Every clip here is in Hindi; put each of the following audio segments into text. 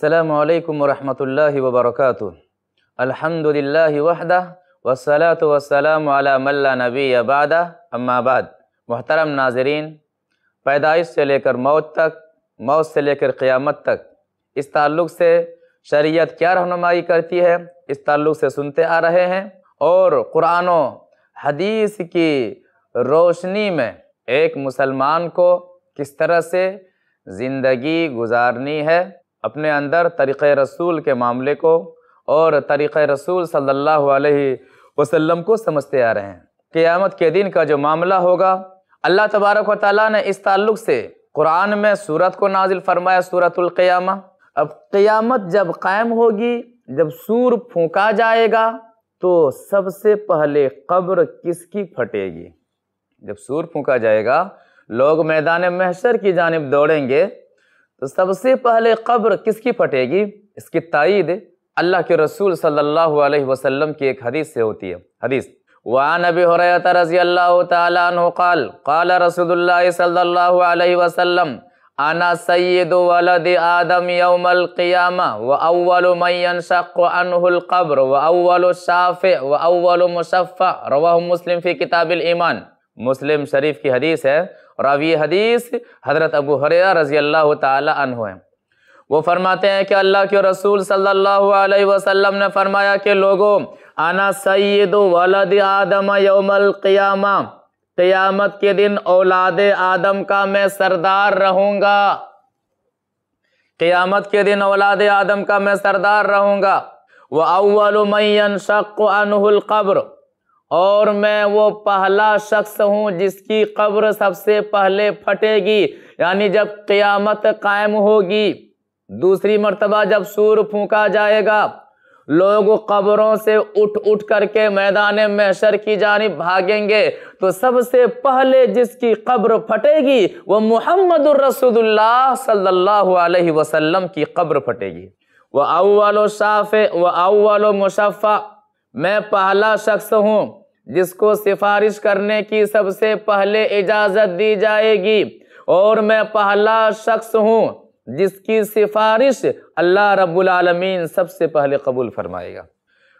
असलकम वरहमल वबरक अलहमदिल्ला वहदा वसलात वसलाम मल्ला नबी अबादा अम्माबाद मोहतरम नाजरीन पैदाइश से लेकर मौत तक मौत से लेकर क़्यामत तक इस ताल्लुक़ से शरीयत क्या रहनुमाई करती है इस ताल्लुक़ से सुनते आ रहे हैं और कुरान हदीस की रोशनी में एक मुसलमान को किस तरह से ज़िंदगी गुजारनी है अपने अंदर तरीक़ रसूल के मामले को और तरीक़ रसूल सल्लल्लाहु अलैहि वसल्लम को समझते आ रहे हैं क़ियामत के दिन का जो मामला होगा अल्लाह तबारक व ताली ने इस ताल्लुक़ से कुरान में सूरत को नाजिल फरमाया सूरतुल्क़ियामा अब क़ियामत जब कायम होगी जब सूर फूका जाएगा तो सबसे पहले कब्र किसकी फटेगी जब सूर फूका जाएगा लोग मैदान महशर की जानब दौड़ेंगे तो सबसे पहले कब्र किसकी फटेगी इसकी तइद अल्लाह के रसूल सल्लल्लाहु अलैहि वसल्लम की एक हदीस से होती है हदीस वान अबी रजी अल्लाह तआला काल काल रसूलुल्लाह सल्लल्लाहु आना सैयद वलद आदम यौमल क़ियामा व अव्वल मन व अव्वल शाफ़ि व अव्वल मुशफ़ा रवाह मुस्लिम फ़ी किताबिल ईमान मुस्लिम शरीफ की हदीस है रावी हदीस हज़रत अबू हरिया रज़ी अल्लाह तु हैं वो फरमाते हैं कि अल्लाह के रसूल सल्लल्लाहु अलैहि वसल्लम ने फरमाया कि लोगों आना सैद वलद आदम यौमल क़ियामा क़ियामत के दिन औलाद आदम का मैं सरदार रहूँगा क़ियामत के दिन औलाद आदम का मैं सरदार रहूँगा वह अव्वल मैन शक़ अनहुल कब्र और मैं वो पहला शख्स हूँ जिसकी कब्र सबसे पहले फटेगी यानी जब क़यामत कायम होगी दूसरी मर्तबा जब सूर फूका जाएगा लोग कब्रों से उठ उठ करके मैदान मैशर की जानी भागेंगे तो सबसे पहले जिसकी कब्र फटेगी वह मोहम्मद रसूलुल्लाह सल्लल्लाहु अलैहि वसल्लम की कब्र फटेगी वह अव्वल शाफ़ व अव्वल मुशफ़ा मैं पहला शख्स हूँ जिसको सिफारिश करने की सबसे पहले इजाज़त दी जाएगी और मैं पहला शख्स हूँ जिसकी सिफारिश अल्लाह रब्बुल आलमीन सबसे पहले कबूल फरमाएगा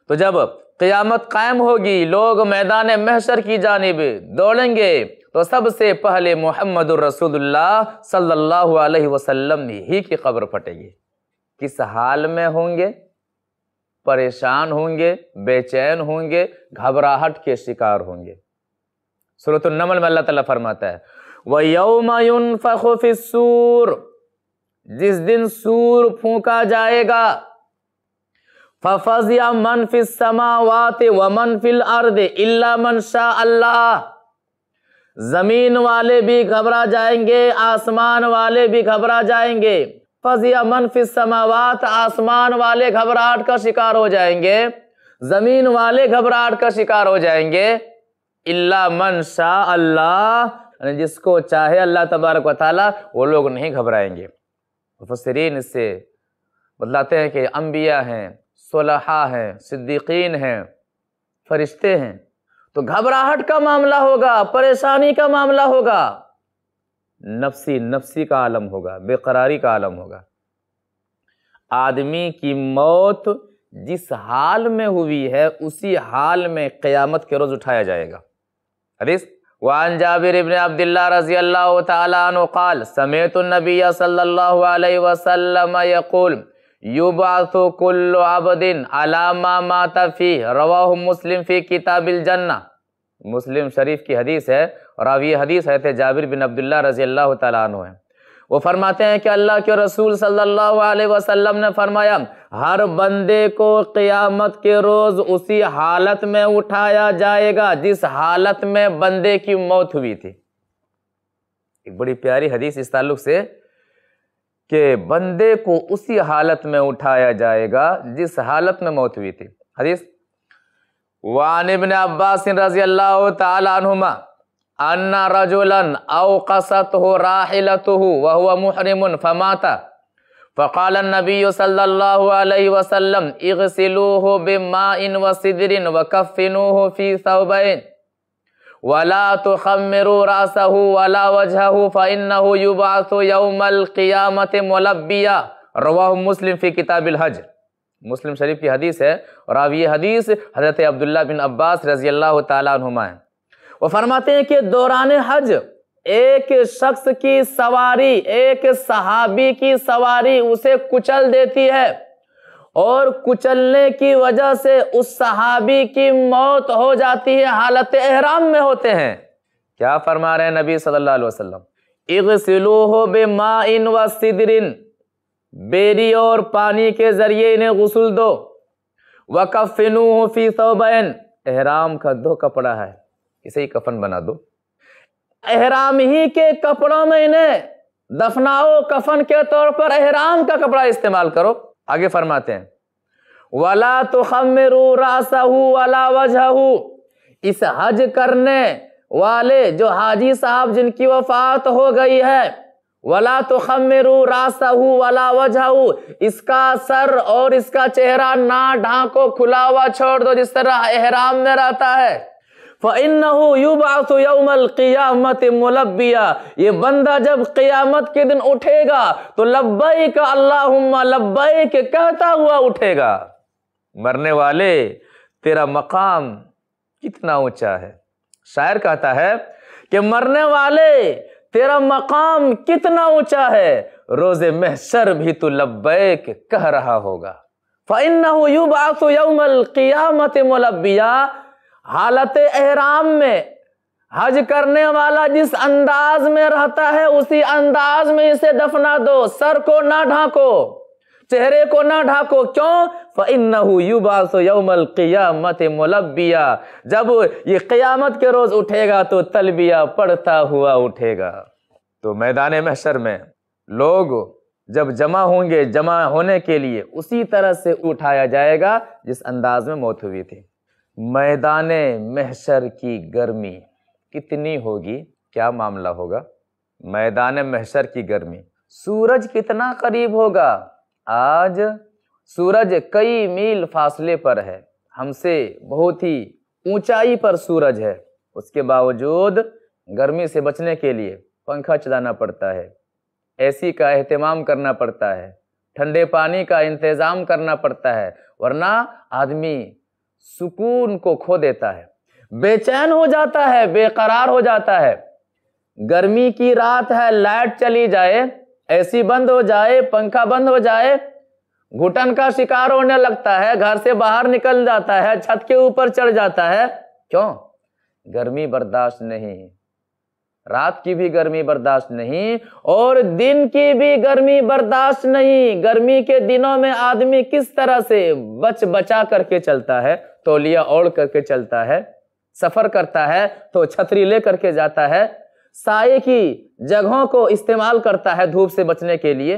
तो जब क़यामत कायम होगी लोग मैदान महशर की जानब दौड़ेंगे तो सबसे पहले मोहम्मद रसूलुल्लाह सल्लल्लाहु अलैहि वसल्लम ही की खबर फटेगी किस हाल में होंगे परेशान होंगे बेचैन होंगे घबराहट के शिकार होंगे सूरत नमल में अल्लाह तला फरमाता है वह यौमयुन फ़खुफिसूर जिस दिन सूर फूका जाएगा फफजिया मन फिस समावात व मन फिल अर्द इल्ला मन शाह अल्लाह जमीन वाले भी घबरा जाएंगे आसमान वाले भी घबरा जाएंगे फजिया मनफिस समावात आसमान वाले घबराहट का शिकार हो जाएंगे जमीन वाले घबराहट का शिकार हो जाएंगे इल्ला मन शाह अल्लाह जिसको चाहे अल्लाह तबारक वाली वो लोग नहीं घबराएंगे फसरीन इससे बतलाते हैं कि अम्बिया हैं सोलहा हैं सिद्दीकीन हैं फरिश्ते हैं तो घबराहट का मामला होगा परेशानी का मामला होगा नफसी नफसी का आलम होगा बेकरारी का आलम होगा आदमी की मौत जिस हाल में हुई है उसी हाल में क़्यामत के रोज़ उठाया जाएगा हदीस वान जाबिर इबन अब्दुल्ला रजी अल्लाह तआल समेत नबी सल्लल्लाहु अलैहि वसल्लम यक़ूल युबासु अलामा माता फी रवाहु मुस्लिम फ़ी किताबिल जन्ना मुस्लिम शरीफ की हदीस है और अब ये हदीस है थे जाबिर बिन अब्दुल्ला रजी अल्लाह तु है वो फरमाते हैं कि अल्लाह के रसूल सल्लल्लाहु अलैहि वसल्लम ने फरमाया हर बंदे को क़ियामत के रोज़ उसी हालत में उठाया जाएगा जिस हालत में बंदे की मौत हुई थी एक बड़ी प्यारी हदीस इस ताल्लुक से कि बंदे को उसी हालत में उठाया जाएगा जिस हालत में मौत हुई थी हदीस وعن ابن عباس رضي الله تعالى عنهما أن رجلا أوقصته راحلته وهو محرم فمات فقال النبي صلى الله عليه وسلم اغسلوه بماء وسدر وكفنوه في ثوبين ولا تخمروا رأسه ولا وجهه فإنه يبعث يوم القيامة ملبيا رواه مسلم في كتاب الهجر मुस्लिम शरीफ की हदीस है और अब ये हदीस हज़रत अब्दुल्ला बिन अब्बास रजी अल्लाह तुमा है वो फरमाते हैं कि दौरान हज एक शख्स की सवारी एक सहाबी की सवारी उसे कुचल देती है और कुचलने की वजह से उस सहाबी की मौत हो जाती है हालत एहराम में होते हैं क्या फरमा रहे हैं नबी सल्लल्लाहु अलैहि वसल्लम बे माइन व सिदरिन बेरी और पानी के ज़रिए इन्हें गसल दो वकफिनू फ़ी सौबैन एहराम का दो कपड़ा है इसे ही कफन बना दो एहराम ही के कपड़ों में इन्हें दफनाओ कफन के तौर पर एहराम का कपड़ा इस्तेमाल करो आगे फरमाते हैं वाला तो खमरू रासहू वाला वजह इस हज करने वाले जो हाजी साहब जिनकी वफात हो गई है वला तो खमेरू रासाहू वला वजहू इसका सर और इसका चेहरा ना ढांको खुला हुआ छोड़ दो जिस तरह एहराम में रहता है मुलबिया ये बंदा जब क़ियामत के दिन उठेगा तो लब्बई का अल्लाह लब्बई के कहता हुआ उठेगा मरने वाले तेरा मकाम कितना ऊंचा है शायर कहता है कि मरने वाले तेरा मकाम कितना ऊंचा है रोजे महसर भी तो लबैक कह रहा होगा फ़ैनबासमत मुलबिया हालत एहराम में हज करने वाला जिस अंदाज में रहता है उसी अंदाज में इसे दफना दो सर को ना ढांको चेहरे को ना ढाको क्यों फ़िनबासमत मुलबिया जब ये क़यामत के रोज़ उठेगा तो तलबिया पढ़ता हुआ उठेगा तो मैदान महशर में लोग जब जमा होंगे जमा होने के लिए उसी तरह से उठाया जाएगा जिस अंदाज में मौत हुई थी मैदान महशर की गर्मी कितनी होगी क्या मामला होगा मैदान महशर की गर्मी सूरज कितना करीब होगा आज सूरज कई मील फासले पर है हमसे बहुत ही ऊंचाई पर सूरज है उसके बावजूद गर्मी से बचने के लिए पंखा चलाना पड़ता है एसी का अहतमाम करना पड़ता है ठंडे पानी का इंतज़ाम करना पड़ता है वरना आदमी सुकून को खो देता है बेचैन हो जाता है बेकरार हो जाता है गर्मी की रात है लाइट चली जाए ऐसी बंद हो जाए पंखा बंद हो जाए घुटन का शिकार होने लगता है घर से बाहर निकल जाता है छत के ऊपर चढ़ जाता है क्यों गर्मी बर्दाश्त नहीं रात की भी गर्मी बर्दाश्त नहीं और दिन की भी गर्मी बर्दाश्त नहीं गर्मी के दिनों में आदमी किस तरह से बच बचा करके चलता है तौलिया ओढ़ करके चलता है सफर करता है तो छतरी ले करके जाता है साय की जगहों को इस्तेमाल करता है धूप से बचने के लिए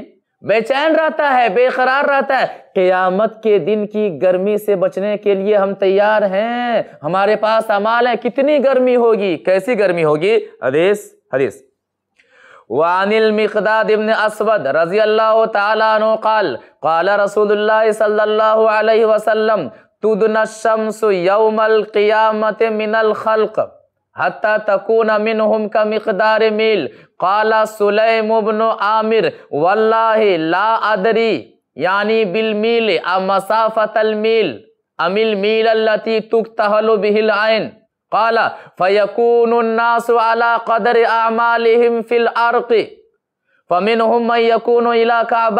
बेचैन रहता है बेकरार रहता है क़यामत के दिन की गर्मी से बचने के लिए हम तैयार हैं हमारे पास अमाल है कितनी गर्मी होगी कैसी गर्मी होगी हदीस हदीस वानिल मिकदाद इबन असवद रजी अल्लाह तनो काल काल रसूल सल्लल्लाहु अलैहि वसल्लम तुदन शम्स यौमल क़ियामत मिनल खल्क़ حتى تكون منهم كمقدار ميل قال سليم بن عامر والله لا أدري يعني بالميل أم مسافة الميل أم الميل التي تكتهل به العين قال فيكون الناس على قدر أعمالهم في الأرض मुस्लिम जन्ना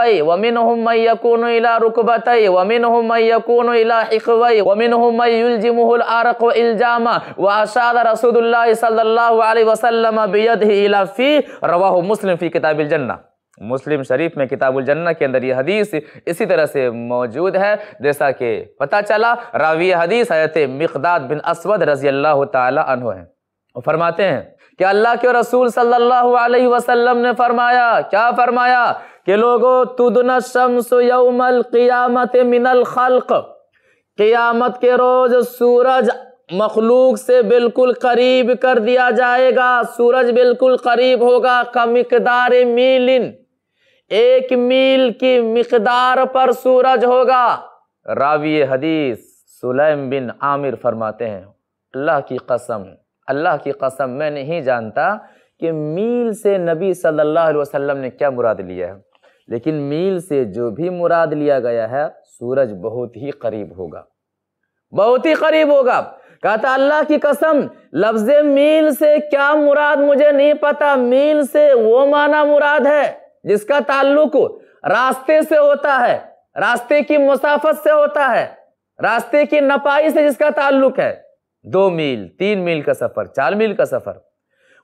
मुस्लिम शरीफ में किताबुल जन्ना के अंदर यह हदीस इसी तरह से मौजूद है जैसा कि पता चला रावी हदीस आयत मकदाद बिन असवद रजी अल्लाह तन हैं फरमाते हैं कि अल्लाह के रसूल सल्लल्लाहु अलैहि वसल्लम ने फरमाया क्या फरमाया कि लोगों तुदन शम्स यौमल क़ियामत मिनल खल्क क़ियामत के रोज सूरज मखलूक से बिल्कुल करीब कर दिया जाएगा सूरज बिल्कुल करीब होगा कमकदार मीलिन एक मील की मकदार पर सूरज होगा रावी हदीस सुलेम बिन आमिर फरमाते हैं अल्लाह की कसम अल्लाह की कसम मैं नहीं जानता कि मील से नबी सल्लल्लाहु अलैहि वसल्लम ने क्या मुराद लिया है लेकिन मील से जो भी मुराद लिया गया है सूरज बहुत ही करीब होगा बहुत ही करीब होगा कहता अल्लाह की कसम लफ्ज मील से क्या मुराद मुझे नहीं पता मील से वो माना मुराद है जिसका ताल्लुक रास्ते से होता है रास्ते की मुसाफत से होता है रास्ते की नपाई से जिसका ताल्लुक है दो मील तीन मील का सफर चार मील का सफर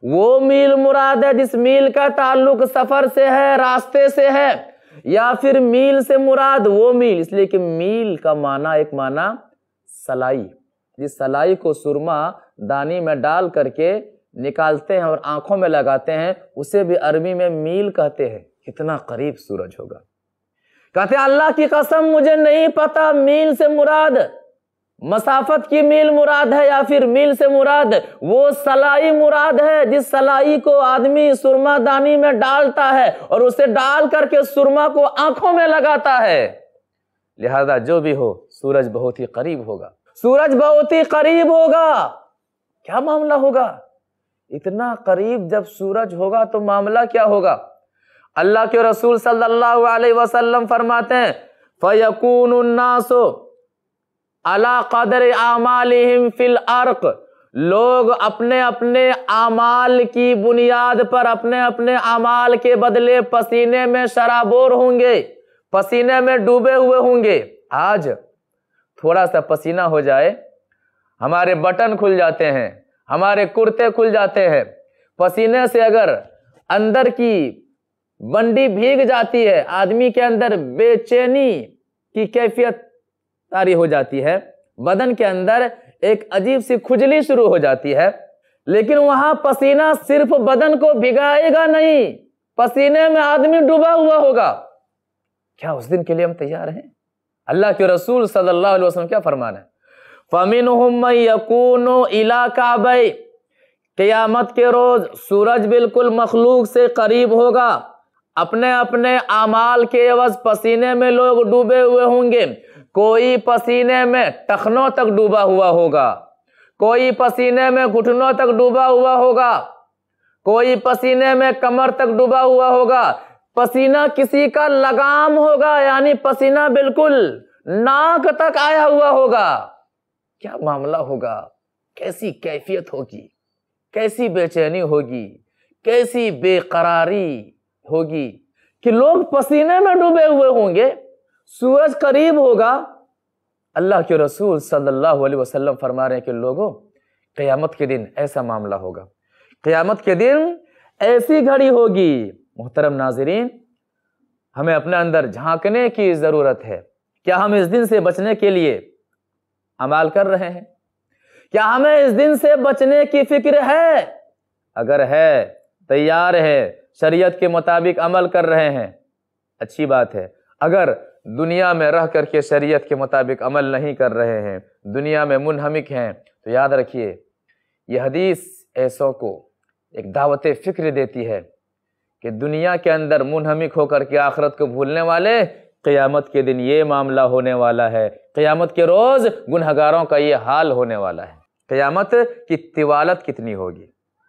वो मील मुराद है जिस मील का ताल्लुक सफर से है रास्ते से है या फिर मील से मुराद वो मील इसलिए कि मील का माना एक माना सलाई जिस सलाई को सुरमा दानी में डाल करके निकालते हैं और आंखों में लगाते हैं उसे भी अरबी में मील कहते हैं कितना करीब सूरज होगा कहते अल्लाह की कसम मुझे नहीं पता मील से मुराद मसाफत की मील मुराद है या फिर मील से मुराद वो सलाई मुराद है जिस सलाई को आदमी सुरमा दानी में डालता है और उसे डाल करके सुरमा को आंखों में लगाता है लिहाजा जो भी हो सूरज बहुत ही करीब होगा सूरज बहुत ही करीब होगा क्या मामला होगा इतना करीब जब सूरज होगा तो मामला क्या होगा अल्लाह के रसूल सल्लल्लाहु अलैहि वसल्लम फरमाते हैं फयकून उन्नासो अला कदर आमाल फिल अर्क लोग अपने अपने अमाल की बुनियाद पर अपने अपने अमाल के बदले पसीने में शराबोर होंगे पसीने में डूबे हुए होंगे आज थोड़ा सा पसीना हो जाए हमारे बटन खुल जाते हैं हमारे कुर्ते खुल जाते हैं पसीने से अगर अंदर की बंडी भीग जाती है आदमी के अंदर बेचैनी की कैफियत तारी हो जाती है बदन के अंदर एक अजीब सी खुजली शुरू हो जाती है लेकिन वहां पसीना सिर्फ बदन को भिगाएगा नहीं पसीने में आदमी डूबा हुआ होगा क्या उस दिन के लिए हम तैयार हैं अल्लाह के रसूल सल्लल्लाहु अलैहि वसल्लम क्या फरमान है फमिन यकूनो इलाका भाई क़यामत के रोज सूरज बिल्कुल मखलूक से करीब होगा अपने अपने अमाल के अवज पसीने में लोग डूबे हुए होंगे कोई पसीने में टखनों तक डूबा हुआ होगा कोई पसीने में घुटनों तक डूबा हुआ होगा कोई पसीने में कमर तक डूबा हुआ होगा पसीना किसी का लगाम होगा यानी पसीना बिल्कुल नाक तक आया हुआ होगा क्या मामला होगा कैसी कैफियत होगी कैसी बेचैनी होगी कैसी बेकरारी होगी कि लोग पसीने में डूबे हुए होंगे सूरज करीब होगा अल्लाह के रसूल सल्लल्लाहु अलैहि वसल्लम फरमा रहे हैं कि लोगों क़यामत के दिन ऐसा मामला होगा क़यामत के दिन ऐसी घड़ी होगी मोहतरम नाजरीन हमें अपने अंदर झांकने की ज़रूरत है क्या हम इस दिन से बचने के लिए अमाल कर रहे हैं क्या हमें इस दिन से बचने की फिक्र है अगर है तैयार है शरीयत के मुताबिक अमल कर रहे हैं अच्छी बात है अगर दुनिया में रह कर के शरीयत के मुताबिक अमल नहीं कर रहे हैं दुनिया में मुनहमिक हैं तो याद रखिए यह हदीस ऐसों को एक दावत फ़िक्र देती है कि दुनिया के अंदर मुनहमिक होकर के आखरत को भूलने वाले क़यामत के दिन ये मामला होने वाला है क़यामत के रोज़ गुनहगारों का ये हाल होने वाला है क़यामत की तिवालत कितनी होगी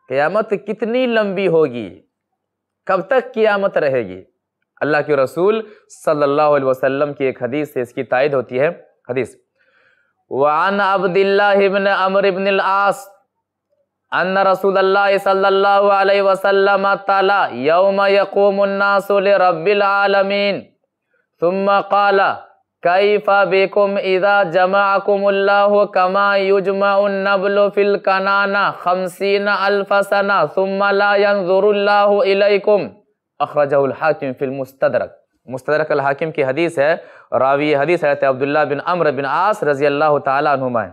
क़यामत कितनी लंबी होगी कब तक क़यामत रहेगी अल्लाह के रसूल सल्लल्लाहु अलैहि वसल्लम की एक हदीस से इसकी तायद होती है हदीस वान अब्दिल्लाबिन अमर इबन आस अन रसूल सल्लल्लाहु अलैहि वसल्लम तला यौम यकूमन्नास रब्बिल आलमीन थुम्मा काला कैफ बेकुम इदा जमाकुमुल्लाहु कमा युजमाउन नबलु फिल कनाना खमसीन अल्फसना थुम्मा ला यंजुरुल्लाहु इलैकुम अखरजहाकिम फ़िलमस्तरक मुस्तरक हाकिम की हदीस है रावी हदीस है अब्दुल्ला बिन अम्र बिन आस रज़ी अल्लाह तुमाएँ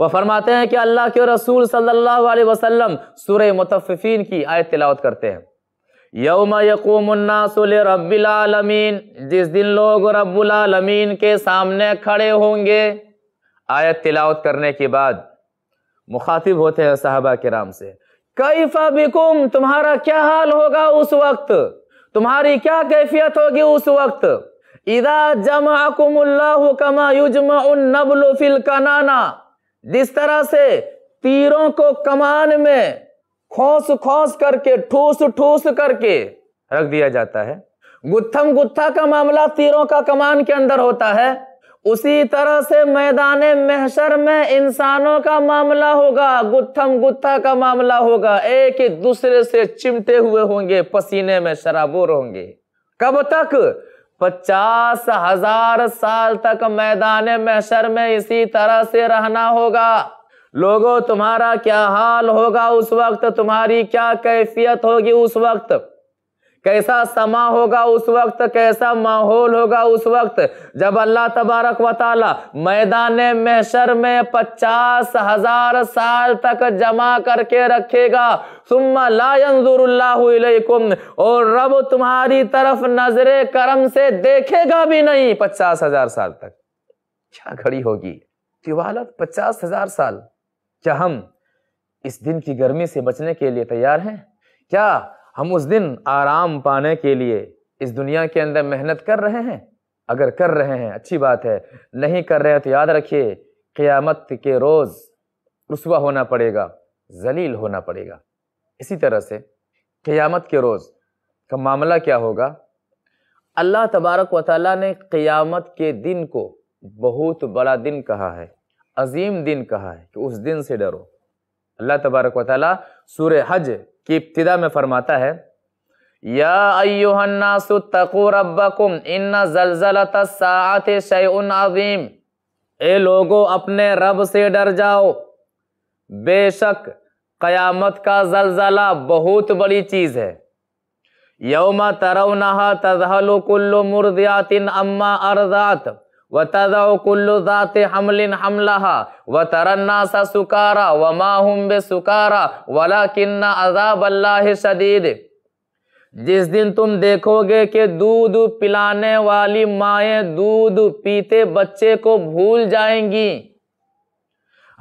वह फरमाते हैं कि अल्लाह के रसूल सल्लल्लाहु अलैहि वसल्लम सूर्य मुतफ़िन की आयत तिलावत करते हैं यौम यकूमन्नासुल रबालमीन जिस दिन लोग रबालमीन के सामने खड़े होंगे आयत तिलावत करने के बाद मुखातिब होते हैं साहबा के राम से कई फ़बिकुम तुम्हारा क्या हाल होगा उस वक्त तुम्हारी क्या कैफियत होगी उस वक्त इदा जमाकुमुल्लाहु कमा युजमाउन फिल कनाना जिस तरह से तीरों को कमान में खोस खोस करके ठूस ठूस करके रख दिया जाता है गुत्थम गुत्था का मामला तीरों का कमान के अंदर होता है उसी तरह से मैदान महशर में इंसानों का मामला होगा गुत्थम गुत्था का मामला होगा एक दूसरे से चिमटे हुए होंगे पसीने में शराबोर होंगे कब तक पचास हजार साल तक मैदान महशर में इसी तरह से रहना होगा लोगों तुम्हारा क्या हाल होगा उस वक्त तुम्हारी क्या कैफियत होगी उस वक्त कैसा समा होगा उस वक्त कैसा माहौल होगा उस वक्त जब अल्लाह तबारक वाल मैदान महशर में पचास हजार साल तक जमा करके रखेगा सुम्मा लायनजुरकुम और रब तुम्हारी तरफ नजरे करम से देखेगा भी नहीं पचास हजार साल तक क्या घड़ी होगी तिवालत पचास हजार साल क्या हम इस दिन की गर्मी से बचने के लिए तैयार हैं क्या हम उस दिन आराम पाने के लिए इस दुनिया के अंदर मेहनत कर रहे हैं अगर कर रहे हैं अच्छी बात है नहीं कर रहे हैं तो याद रखिए क़यामत के रोज़ रसवा होना पड़ेगा जलील होना पड़ेगा इसी तरह से क़यामत के रोज़ का मामला क्या होगा अल्लाह तबारक व ताली ने क़यामत के दिन को बहुत बड़ा दिन कहा है अजीम दिन कहा है कि उस दिन से डरो अल्लाह तबारक व ताली सूर्य हज की इब्तदा में फरमाता है या अयुहन्नासु रब्बकुम इन्ना जलजलत अजीम ए लोगो अपने रब से डर जाओ बेशक क़यामत का जलजला बहुत बड़ी चीज़ है यौम तरवनहा तजहलु कुल्लु मुर्दियातिन अम्मा अर्दात व हमलिन हमला व व किन्ना शदीद जिस दिन तुम देखोगे कि दूध पिलाने वाली माए दूध पीते बच्चे को भूल जाएंगी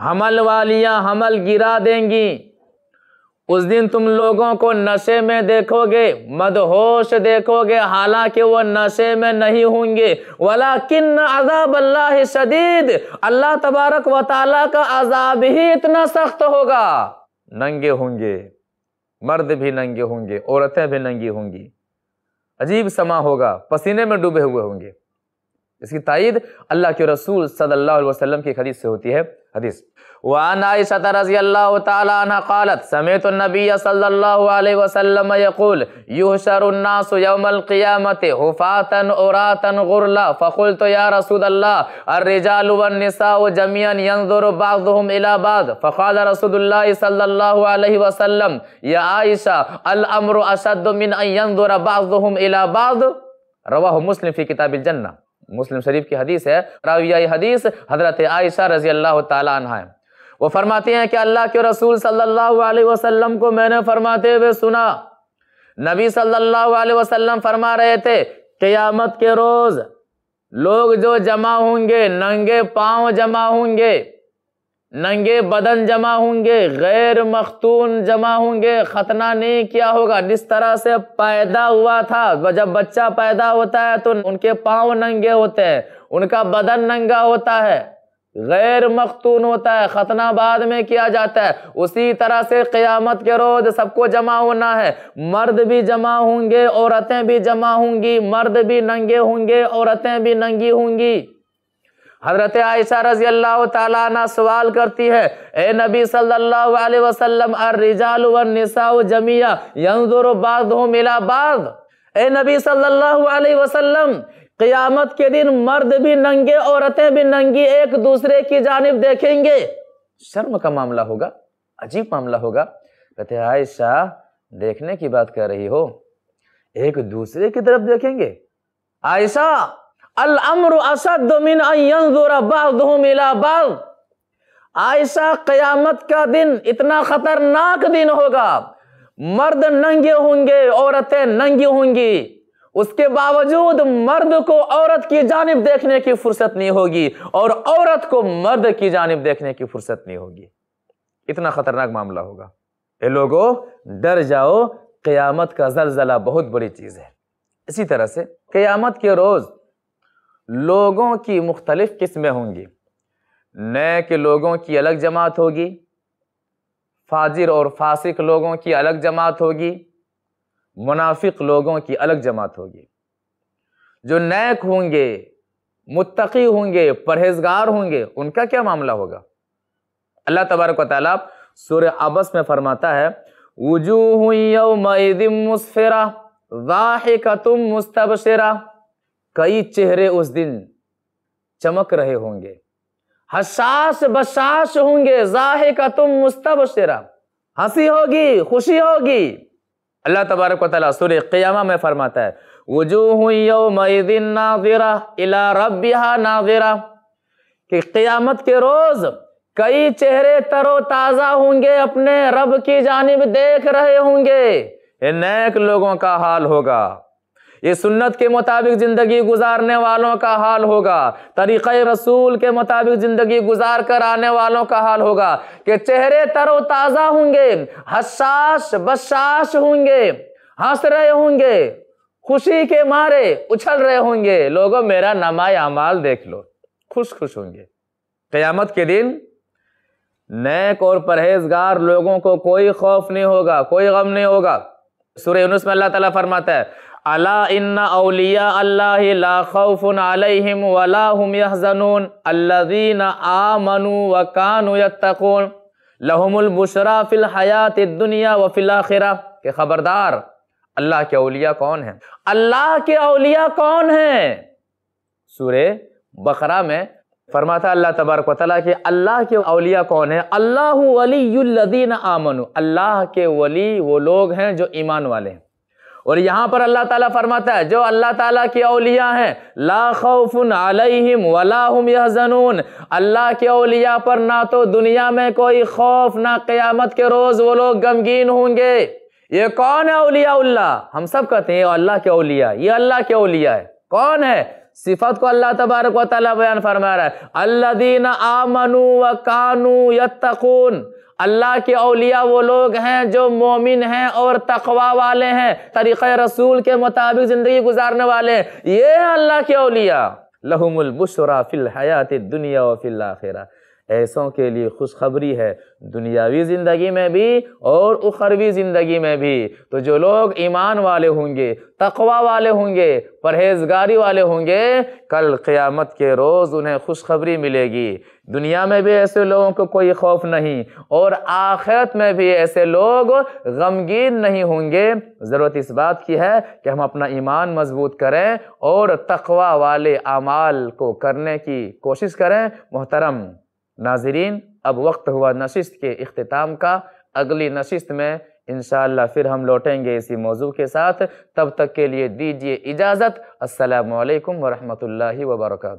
हमल वालियाँ हमल गिरा देंगी उस दिन तुम लोगों को नशे में देखोगे मदहोश देखोगे हालांकि वो नशे में नहीं होंगे वाला किन्न अजाब अल्लाह शदीद अल्लाह तबारक व का अजाब ही इतना सख्त होगा नंगे होंगे मर्द भी नंगे होंगे औरतें भी नंगी होंगी अजीब समा होगा पसीने में डूबे हुए होंगे इसकी तायद अल्लाह के रसूल सल्लल्लाहु अलैहि वसल्लम की हदीस से होती है हदीस वान आयशा रजी अल्लाह तला कालत समेत नबी सल्लल्लाहु अलैहि वसल्लम यक़ूल युहशरुन्नासु यौमल क़ियामत हुफ़ातन उरातन गुरला फ़कुल तो या रसूल अल्लाह अर्रिजालु वन्निसाउ जमीअन यंजुरु बाज़ुहुम इला बाज़ फ़क़ाल रसूलुल्लाह सल्लल्लाहु अलैहि वसल्लम या आयशा अल अमरु अशद्दु मिन अन यंजुर बाज़ुहुम इला बाज़ रवाहु मुस्लिम फ़ी किताबिल जन्नह मुस्लिम शरीफ की हदीस है राविया हदीस हजरत आयशा रजी अल्लाह तह वो फरमाते हैं कि अल्लाह के रसूल सल्लल्लाहु अलैहि वसल्लम को मैंने फरमाते हुए सुना नबी सल्लल्लाहु अलैहि वसल्लम फरमा रहे थे क़यामत के रोज़ लोग जो जमा होंगे नंगे पांव जमा होंगे नंगे बदन जमा होंगे गैर मखतून जमा होंगे खतना नहीं किया होगा जिस तरह से पैदा हुआ था जब बच्चा पैदा होता है तो उनके पांव नंगे होते हैं उनका बदन नंगा होता है गैर मखतून होता है खतना बाद में किया जाता है उसी तरह से क़यामत के रोज सबको जमा होना है मर्द भी जमा होंगे औरतें भी जमा होंगी मर्द भी नंगे होंगे औरतें भी नंगी होंगी हजरत आयशा रजी अल्लाह तला सवाल करती है ए नबी सल्लल्लाहु अलैहि वसल्लम अर अर्रिजालनिसाउ जमिया यंजुरु बादहुम इला बाद ए नबी सल्लल्लाहु अलैहि वसल्लम क़यामत के दिन मर्द भी नंगे औरतें भी नंगी एक दूसरे की जानब देखेंगे शर्म का मामला होगा अजीब मामला होगा कहते आयशा देखने की बात कर रही हो एक दूसरे की तरफ देखेंगे आयशा अलअमर असद मिन बाद ऐसा क़यामत का दिन इतना ख़तरनाक दिन होगा मर्द नंगे होंगे औरतें नंगी होंगी उसके बावजूद मर्द को औरत की जानब देखने की फुर्सत नहीं होगी और औरत को मर्द की जानब देखने की फुर्सत नहीं होगी इतना ख़तरनाक मामला होगा ये लोगों डर जाओ क़यामत का जलजला बहुत बड़ी चीज़ है इसी तरह से क़यामत के रोज़ लोगों की मुख्तलिफ़ किस्में होंगी नेक लोगों की अलग जमात होगी फाजिर और फासिक लोगों की अलग जमात होगी मुनाफिक लोगों की अलग जमात होगी जो नेक होंगे मुत्तकी होंगे परहेजगार होंगे उनका क्या मामला होगा अल्लाह तबारक ताली सूर आबस में फरमाता है वजूह मुस्फिरा वाहिका तुम मुस्तबशरा कई चेहरे उस दिन चमक रहे होंगे हसास बसास होंगे जाहे का तुम मुस्तब शेरा हंसी होगी खुशी होगी अल्लाह तबारक सूर्य क्यामा में फरमाता है वजूह नाजिरा इला रबिहा नाजिरा कि क़यामत के रोज़ कई चेहरे तरो ताज़ा होंगे अपने रब की जानब देख रहे होंगे नेक लोगों का हाल होगा ये सुन्नत के मुताबिक ज़िंदगी गुजारने वालों का हाल होगा तरीक़ रसूल के मुताबिक ज़िंदगी गुजार कर आने वालों का हाल होगा कि चेहरे तरोताज़ा होंगे हसास बसास होंगे हंस रहे होंगे खुशी के मारे उछल रहे होंगे लोगों मेरा नमाय अमाल देख लो खुश खुश होंगे क़यामत के दिन नेक और परहेजगार लोगों को कोई खौफ नहीं होगा कोई गम नहीं होगा सूर्य यूनुस में अल्लाह ताला फरमाता है दुनिया व के खबरदार अल्लाह के अलिया कौन है अल्लाह के अलिया कौन है सूर्य बकरा में फरमाता अल्लाह तबारक के अल्लाह के अलिया कौन है अल्लाह वली आमनु अल्लाह के वली वो लोग हैं जो ईमान वाले हैं और यहाँ पर अल्लाह ताला फरमाता है जो अल्लाह ताला के अलिया हैं ला खौफुन अलैहिम वला यहजनून अल्लाह के अलिया पर ना तो दुनिया में कोई खौफ ना क़यामत के रोज़ वो लोग गमगीन होंगे ये कौन है अलिया हम सब कहते हैं अल्लाह के अलिया ये अल्लाह के अलिया है कौन है सिफत को अल्लाह तबारक वाली बयान फरमा रहा है अल्लादीन आमनु व कानू यत्तकून अल्लाह के अलिया वो लोग हैं जो मोमिन हैं और तकवा वाले हैं तरीक़ रसूल के मुताबिक ज़िंदगी गुजारने वाले हैं ये हैं अल्लाह के अलिया लहमुल फिल हयात दुनिया व फिल आखिरा ऐसों के लिए खुशखबरी है दुनियावी ज़िंदगी में भी और उखरवी ज़िंदगी में भी तो जो लोग ईमान वाले होंगे तकवा वाले होंगे परहेजगारी वाले होंगे कल क़यामत के रोज़ उन्हें खुशखबरी मिलेगी दुनिया में भी ऐसे लोगों को कोई खौफ नहीं और आखिरत में भी ऐसे लोग गमगीन नहीं होंगे ज़रूरत इस बात की है कि हम अपना ईमान मजबूत करें और तकवा वाले अमाल को करने की कोशिश करें मोहतरम नाजरीन अब वक्त हुआ नशिस्त के अख्ताम का अगली नशिस्त में इन फिर हम लौटेंगे इसी मौजू के साथ तब तक के लिए दीजिए इजाज़त असलकम वरहमल वर्का